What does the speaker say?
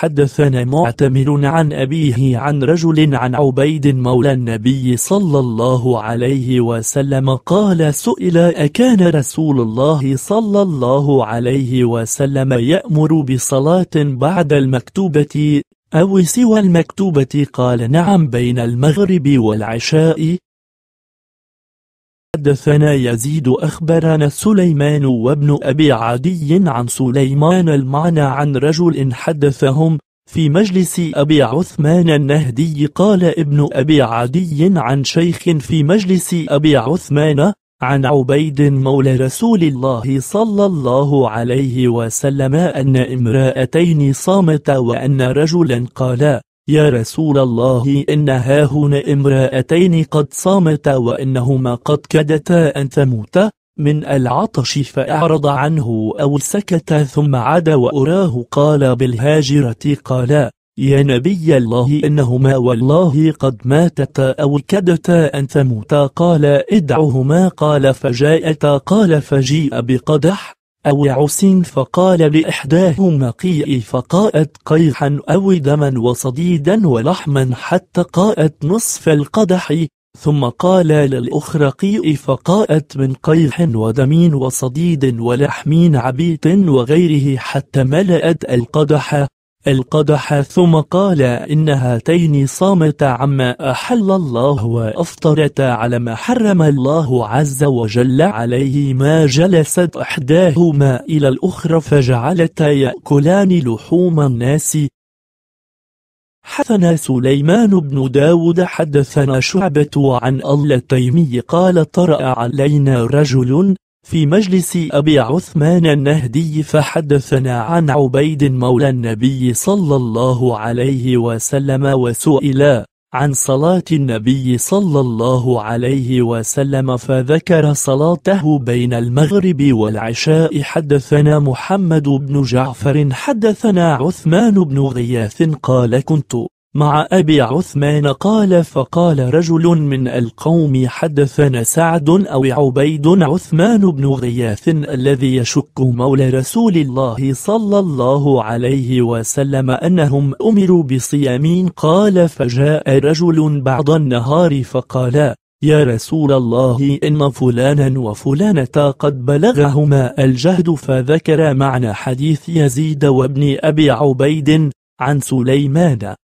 حدثنا معتمر عن أبيه عن رجل عن عبيد مولى النبي صلى الله عليه وسلم قال سئل أكان رسول الله صلى الله عليه وسلم يأمر بصلاة بعد المكتوبة أو سوى المكتوبة قال نعم بين المغرب والعشاء حدثنا يزيد أخبرنا سليمان وابن أبي عدي عن سليمان المعنى عن رجل حدثهم في مجلس أبي عثمان النهدي قال ابن أبي عدي عن شيخ في مجلس أبي عثمان عن عبيد مولى رسول الله صلى الله عليه وسلم أن امرأتين صامت وأن رجلا قالا يا رسول الله إن هاهنا امرأتين قد صامتا وإنهما قد كدتا أن تموتا من العطش فأعرض عنه أو سكت ثم عاد وأراه قال بالهاجرة قالا يا نبي الله إنهما والله قد ماتتا أو كدتا أن تموتا قال ادعهما قال فجاءتا قال فجيء بقدح أو عس فقال لإحداهما قيئي فقاءت قيحا أو دما وصديدا ولحما حتى قاءت نصف القدح ثم قال للأخرى قيئي فقاءت من قيح ودم وصديد ولحم عبيت وغيره حتى ملأت القدح القدح ثم قال إن هاتين صامتا عما أحل الله وأفطرتا على ما حرم الله عز وجل عليهما جلست إحداهما إلى الأخرى فجعلتا يأكلان لحوم الناس حدثنا سليمان بن داود حدثنا شعبة عن التيمي قال طرأ علينا رجل في مجلس أبي عثمان النهدي فحدثنا عن عبيد مولى النبي صلى الله عليه وسلم وسئل عن صلاة النبي صلى الله عليه وسلم فذكر صلاته بين المغرب والعشاء حدثنا محمد بن جعفر حدثنا عثمان بن غياث قال كنت مع أبي عثمان قال فقال رجل من القوم حدثنا سعد أو عبيد عثمان بن غياث الذي يشك مولى رسول الله صلى الله عليه وسلم أنهم أمروا بصيامين قال فجاء رجل بعد النهار فقال يا رسول الله إن فلانا وفلانة قد بلغهما الجهد فذكر معنى حديث يزيد وابن أبي عبيد عن سليمان